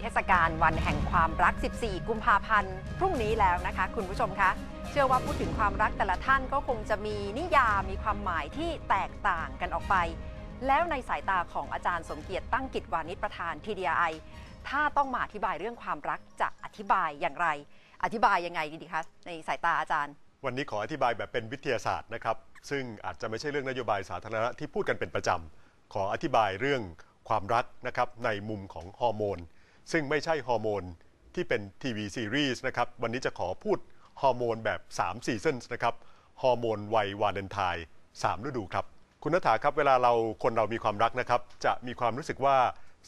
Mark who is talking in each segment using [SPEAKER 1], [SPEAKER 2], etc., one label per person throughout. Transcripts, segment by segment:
[SPEAKER 1] เทศกาลวันแห่งความรัก 14 กุมภาพันธ์พรุ่งนี้แล้วนะคะคุณผู้ชมคะ เชื่อว่าพูดถึงความรักแต่ละท่านก็คงจะมีนิยามมีความหมายที่แตกต่างกันออกไป แล้วในสายตาของอาจารย์สมเกียรติ ตั้งกิจวานิชประธาน TDI ถ้าต้องมาอธิบายเรื่องความรักจะอธิบายอย่างไร อธิบายยังไงดีคะในสายตาอาจารย์
[SPEAKER 2] วันนี้ขออธิบายแบบเป็นวิทยาศาสตร์นะครับ ซึ่งอาจจะไม่ใช่เรื่องนโยบายสาธารณะที่พูดกันเป็นประจำ ขออธิบายเรื่องความรักนะครับในมุมของฮอร์โมนซึ่งไม่ใช่ฮอร์โมนที่เป็นทีวีซีรีส์นะครับ วันนี้จะขอพูดฮอร์โมนแบบ3ซีซันส์นะครับ ฮอร์โมนวัยวาเลนไทน์3ฤดูครับ คุณนัฐาครับ เวลาเราคนเรามีความรักนะครับ จะมีความรู้สึกว่า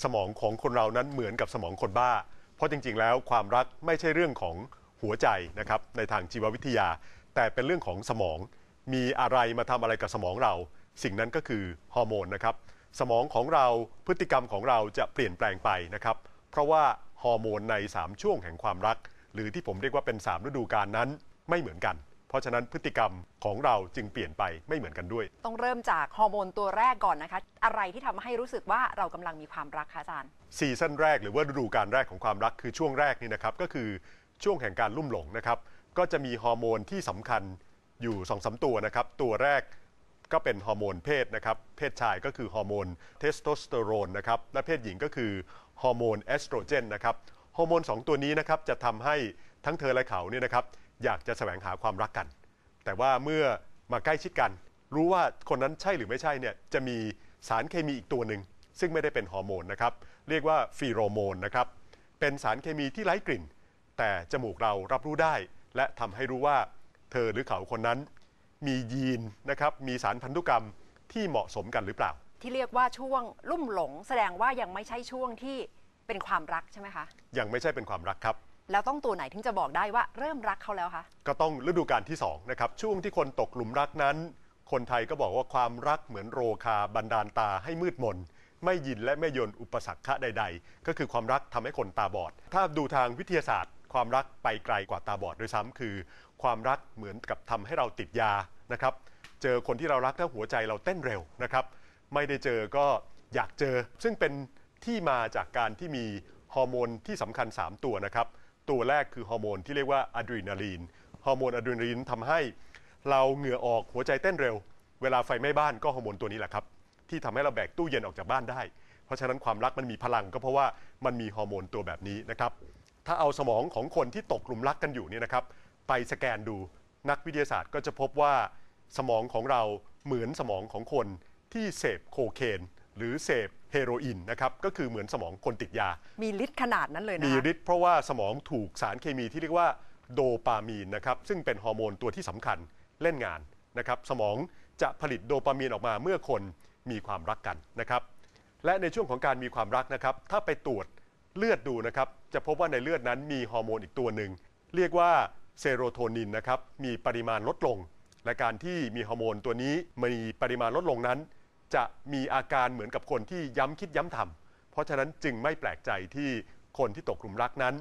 [SPEAKER 2] สมองของคนเรานั้นเหมือนกับสมองคนบ้า เพราะจริงๆแล้วความรักไม่ใช่เรื่องของหัวใจนะครับ ในทางชีววิทยา แต่เป็นเรื่องของสมอง มีอะไรมาทำอะไรกับสมองเรา สิ่งนั้นก็คือฮอร์โมนนะครับ สมองของเรา พฤติกรรมของเราจะเปลี่ยนแปลงไปนะครับเพราะว่าฮอร์โมนใน 3 ช่วงแห่งความรัก หรือที่ผมเรียกว่าเป็น3ฤดูกาลนั้นไม่เหมือนกัน เพราะฉะนั้นพฤติกรรมของเราจึงเปลี่ยนไปไม่เหมือนกันด้วย
[SPEAKER 1] ต้องเริ่มจากฮอร์โมนตัวแรกก่อนนะคะอะไรที่ทำให้รู้สึกว่าเรากำลังมีความรักคะอาจารย์
[SPEAKER 2] ซีซั่นแรกหรือว่าฤดูกาลแรกของความรักคือช่วงแรกนี่นะครับก็คือช่วงแห่งการลุ่มหลงนะครับก็จะมีฮอร์โมนที่สำคัญอยู่สองสตัวนะครับตัวแรกก็เป็นฮอร์โมนเพศนะครับเพศชายก็คือฮอร์โมนเทสโทสเตอโรนนะครับและเพศหญิงก็คือฮอร์โมนเอสโตรเจนนะครับ ฮอร์โมน2ตัวนี้นะครับจะทำให้ทั้งเธอและเขาเนี่ยนะครับอยากจะแสวงหาความรักกัน แต่ว่าเมื่อมาใกล้ชิดกัน รู้ว่าคนนั้นใช่หรือไม่ใช่เนี่ยจะมีสารเคมีอีกตัวหนึ่ง ซึ่งไม่ได้เป็นฮอร์โมนนะครับเรียกว่าฟีโรโมนนะครับ เป็นสารเคมีที่ไร้กลิ่น แต่จมูกเรารับรู้ได้ และทำให้รู้ว่าเธอหรือเขาคนนั้นมียีนนะครับมีสารพันธุกรรมที่เหมาะสมกันหรือเปล่า
[SPEAKER 1] ที่เรียกว่าช่วงลุ่มหลง แสดงว่ายังไม่ใช่ช่วงที่เป็นความรักใช่ไหมคะ
[SPEAKER 2] ยังไม่ใช่เป็นความรักครับ
[SPEAKER 1] แล้วต้องตัวไหนถึงจะบอกได้ว่าเริ่มรักเขาแล้วคะ
[SPEAKER 2] ก็ต้องฤดูกาลที่2นะครับ ช่วงที่คนตกหลุมรักนั้น คนไทยก็บอกว่าความรักเหมือนโรคา บันดาลตาให้มืดมน ไม่ยินและไม่ยนอุปสรรคใดๆ ก็คือความรักทำให้คนตาบอด ถ้าดูทางวิทยาศาสตร์ ความรักไปไกลกว่าตาบอดด้วยซ้ำ คือ ความรักเหมือนกับทำให้เราติดยานะครับ เจอคนที่เรารักถ้าหัวใจเราเต้นเร็วนะครับไม่ได้เจอก็อยากเจอ ซึ่งเป็นที่มาจากการที่มีฮอร์โมนที่สำคัญ3 ตัวนะครับ ตัวแรกคือฮอร์โมนที่เรียกว่าอะดรีนาลีน ฮอร์โมนอะดรีนาลีนทำให้ เราเหงื่อออกหัวใจเต้นเร็ว เวลาไฟไหม้บ้านก็ฮอร์โมนตัวนี้แหละครับที่ทำให้เราแบกตู้เย็นออกจากบ้านได้ เพราะฉะนั้นความรักมันมีพลังก็เพราะว่ามันมีฮอร์โมนตัวแบบนี้นะครับ ถ้าเอาสมองของคนที่ตกหลุมรักกันอยู่เนี่ยนะครับ ไปสแกนดูนักวิทยาศาสตร์ก็จะพบว่า สมองของเราเหมือนสมองของคนที่เสพโคเคนหรือเสพเฮโรอีนนะครับก็คือเหมือนสมองคนติดยา
[SPEAKER 1] มีฤทธิ์ขนาดนั้นเลยนะ มีฤทธ
[SPEAKER 2] ิ์เพราะว่าสมองถูกสารเคมีที่เรียกว่าโดปามีนนะครับ ซึ่งเป็นฮอร์โมนตัวที่สำคัญเล่นงานนะครับสมองจะผลิตโดปามีนออกมาเมื่อคนมีความรักกันนะครับและในช่วงของการมีความรักนะครับ ถ้าไปตรวจเลือดดูนะครับจะพบว่าในเลือดนั้นมีฮอร์โมนอีกตัวหนึ่งเรียกว่าเซโรโทนินนะครับมีปริมาณลดลง และการที่มีฮอร์โมนตัวนี้มีปริมาณลดลงนั้นจะมีอาการเหมือนกับคนที่ย้ำคิดย้ำทำ เพราะฉะนั้นจึงไม่แปลกใจที่คนที่ตกหลุมรักนั้น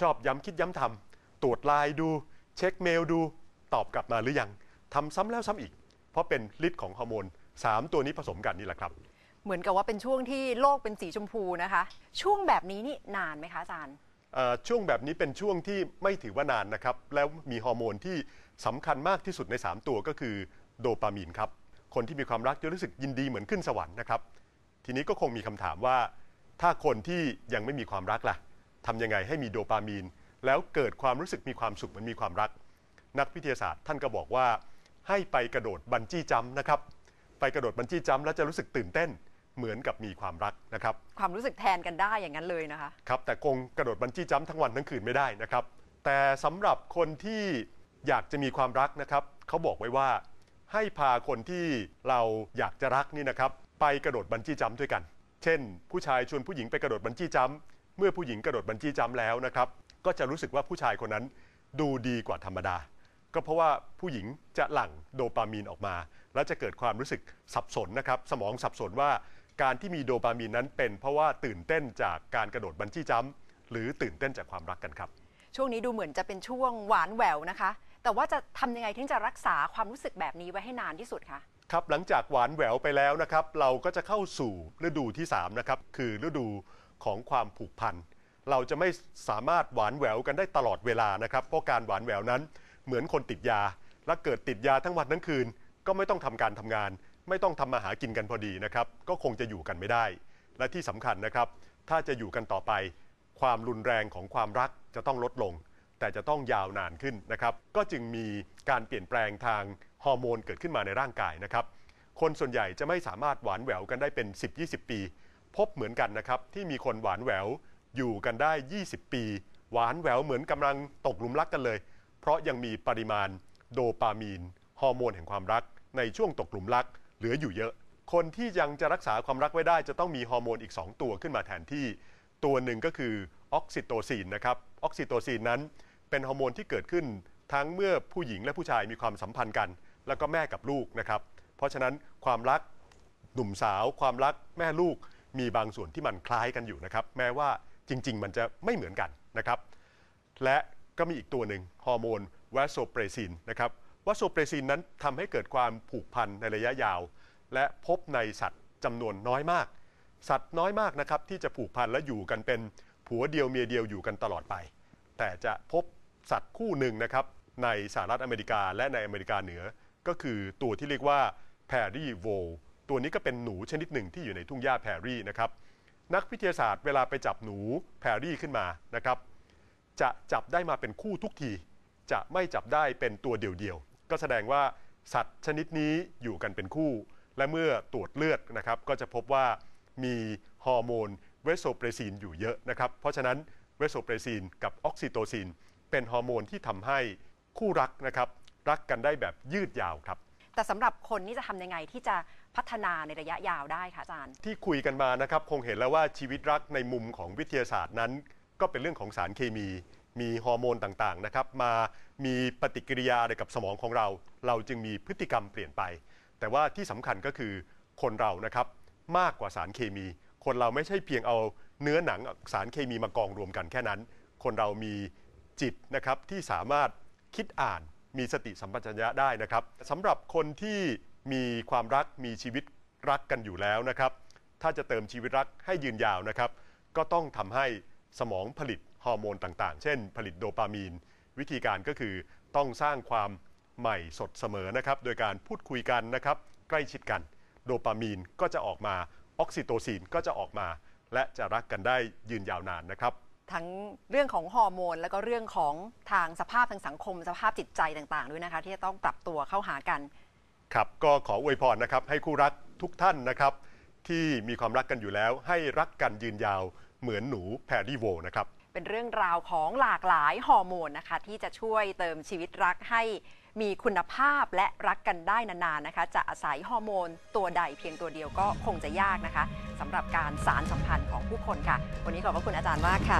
[SPEAKER 2] ชอบย้ำคิดย้ำทำ ตรวจไลน์ดู เช็คเมลดู ตอบกลับมาหรือยัง ทำซ้ำแล้วซ้ำอีก เพราะเป็นฤทธิ์ของฮอร์โมน 3 ตัวนี้ผสมกันนี่แหละครับ
[SPEAKER 1] เหมือนกับว่าเป็นช่วงที่โลกเป็นสีชมพูนะคะ ช่วงแบบนี้นี่นานไหมคะอาจารย์
[SPEAKER 2] ช่วงแบบนี้เป็นช่วงที่ไม่ถือว่านานนะครับ แล้วมีฮอร์โมนที่สำคัญมากที่สุดใน3 ตัวก็คือโดปามีนครับคนที่มีความรักจะรู้สึกยินดีเหมือนขึ้นสวรรค์นะครับ ทีนี้ก็คงมีคำถามว่าถ้าคนที่ยังไม่มีความรักล่ะทำยังไงให้มีโดปามีน แล้วเกิดความรู้สึกมีความสุขเหมือนมีความรัก นักวิทยาศาสตร์ท่านก็บอกว่า ให้ไปกระโดดบันจี้จัมนะครับ ไปกระโดดบันจี้จัมแล้วจะรู้สึกตื่นเต้นเหมือนกับมีความรักนะครับ
[SPEAKER 1] ความรู้สึกแทนกันได้อย่างนั้นเลยนะคะ
[SPEAKER 2] ครับ แต่คงกระโดดบันจี้จัมทั้งวันทั้งคืนไม่ได้นะครับ แต่สำหรับคนที่อยากจะมีความรักนะครับเขาบอกไว้ว่าให้พาคนที่เราอยากจะรักนี่นะครับ ไปกระโดดบันจี้จัม์ด้วยกัน เช่นผู้ชายชวนผู้หญิงไปกระโดดบันจี้จัม์เมื่อผู้หญิงกระโดดบันจี้จัม์แล้วนะครับ ก็จะรู้สึกว่าผู้ชายคนนั้นดูดีกว่าธรรมดา ก็เพราะว่าผู้หญิงจะหลั่งโดปามีนออกมา และจะเกิดความรู้สึกสับสนนะครับ สมองสับสนว่าการที่มีโดปามีนนั้นเป็นเพราะว่าตื่นเต้นจากการกระโดดบันจี้จัม์หรือตื่นเต้นจากความรักกันครับ
[SPEAKER 1] ช่วงนี้ดูเหมือนจะเป็นช่วงหวานแหววนะคะแต่ว่าจะทำยังไงถึงจะรักษาความรู้สึกแบบนี้ไว้ให้นานที่สุดคะ
[SPEAKER 2] ครับหลังจากหวานแหววไปแล้วนะครับเราก็จะเข้าสู่ฤดูที่3นะครับคือฤดูของความผูกพันเราจะไม่สามารถหวานแหววกันได้ตลอดเวลานะครับเพราะการหวานแหววนั้น เหมือนคนติดยา และเกิดติดยาทั้งวันทั้งคืนก็ไม่ต้องทำการทำงาน ไม่ต้องทำมาหากินกันพอดีนะครับก็คงจะอยู่กันไม่ได้ และที่สำคัญนะครับ ถ้าจะอยู่กันต่อไป ความรุนแรงของความรักจะต้องลดลงแต่จะต้องยาวนานขึ้นนะครับ ก็จึงมีการเปลี่ยนแปลงทางฮอร์โมนเกิดขึ้นมาในร่างกายนะครับ คนส่วนใหญ่จะไม่สามารถหวานแหววกันได้เป็น 10-20 ปี พบเหมือนกันนะครับที่มีคนหวานแหววอยู่กันได้ 20 ปี หวานแหววเหมือนกำลังตกหลุมรักกันเลย เพราะยังมีปริมาณโดปามีน ฮอร์โมนแห่งความรัก ในช่วงตกหลุมรักเหลืออยู่เยอะ คนที่ยังจะรักษาความรักไว้ได้ จะต้องมีฮอร์โมนอีก2 ตัวขึ้นมาแทนที่ตัวหนึ่งก็คือออกซิโตซินนะครับออกซิโตซินนั้นเป็นฮอร์โมนที่เกิดขึ้นทั้งเมื่อผู้หญิงและผู้ชายมีความสัมพันธ์กัน แล้วก็แม่กับลูกนะครับ เพราะฉะนั้นความรักหนุ่มสาว ความรักแม่ลูกมีบางส่วนที่มันคล้ายกันอยู่นะครับ แม้ว่าจริงๆ มันจะไม่เหมือนกันนะครับ และก็มีอีกตัวหนึ่งฮอร์โมนวัโซเปรซินนะครับวัโซเปรซินนั้นทำให้เกิดความผูกพันในระยะยาวและพบในสัตว์จำนวนน้อยมาก สัตว์น้อยมากนะครับที่จะผูกพันและอยู่กันเป็นผัวเดียวเมียเดียวอยู่กันตลอดไป แต่จะพบสัตว์คู่หนึ่งนะครับในสหรัฐอเมริกาและในอเมริกาเหนือก็คือตัวที่เรียกว่าแพรี่โวตัวนี้ก็เป็นหนูชนิดหนึ่งที่อยู่ในทุ่งหญ้าแพรี่นะครับนักวิทยาศาสตร์เวลาไปจับหนูแพรี่ขึ้นมานะครับจะจับได้มาเป็นคู่ทุกทีจะไม่จับได้เป็นตัวเดี่ยวๆก็แสดงว่าสัตว์ชนิดนี้อยู่กันเป็นคู่ และเมื่อตรวจเลือดนะครับก็จะพบว่ามีฮอร์โมนเวสโซเปรซีนอยู่เยอะนะครับเพราะฉะนั้นเวสโซเปรซีนกับออกซิโตซินเป็นฮอร์โมนที่ทำให้คู่รักนะครับรักกันได้แบบยืดยาวครับ
[SPEAKER 1] แต่สำหรับคนนี่จะทำยังไงที่จะพัฒนาในระยะยาวได้คะอาจารย์
[SPEAKER 2] ที่คุยกันมานะครับคงเห็นแล้วว่าชีวิตรักในมุมของวิทยาศาสตร์นั้น ก็เป็นเรื่องของสารเคมี มีฮอร์โมนต่างๆนะครับมามีปฏิกิริยาอะไรกับสมองของเรา เราจึงมีพฤติกรรมเปลี่ยนไป แต่ว่าที่สำคัญก็คือคนเรานะครับมากกว่าสารเคมี คนเราไม่ใช่เพียงเอาเนื้อหนังสารเคมีมากองรวมกันแค่นั้น คนเรามีจิตนะครับที่สามารถคิดอ่านมีสติสัมปชัญญะได้นะครับสำหรับคนที่มีความรักมีชีวิตรักกันอยู่แล้วนะครับ ถ้าจะเติมชีวิตรักให้ยืนยาวนะครับ ก็ต้องทำให้สมองผลิตฮอร์โมนต่างๆ เช่น ผลิตโดปามีนวิธีการก็คือ ต้องสร้างความใหม่สดเสมอนะครับ โดยการพูดคุยกันนะครับใกล้ชิดกัน โดปามีนก็จะออกมาออกซิโตซินก็จะออกมา และจะรักกันได้ยืนยาวนานนะครับ
[SPEAKER 1] ทั้งเรื่องของฮอร์โมนแล้วก็เรื่องของทางสภาพทางสังคม สภาพจิตใจต่างๆด้วยนะคะที่จะต้องปรับตัวเข้าหากัน
[SPEAKER 2] ครับก็ขออวยพรนะครับให้คู่รักทุกท่านนะครับที่มีความรักกันอยู่แล้วให้รักกันยืนยาวเหมือนหนูแพรดี้โวนะครับ
[SPEAKER 1] เป็นเรื่องราวของหลากหลายฮอร์โมนนะคะที่จะช่วยเติมชีวิตรักให้มีคุณภาพและรักกันได้นานๆนะคะจะอาศัยฮอร์โมนตัวใดเพียงตัวเดียวก็คงจะยากนะคะสำหรับการสารสัมพันธ์ของผู้คนค่ะ วันนี้ขอบพระคุณอาจารย์มากค่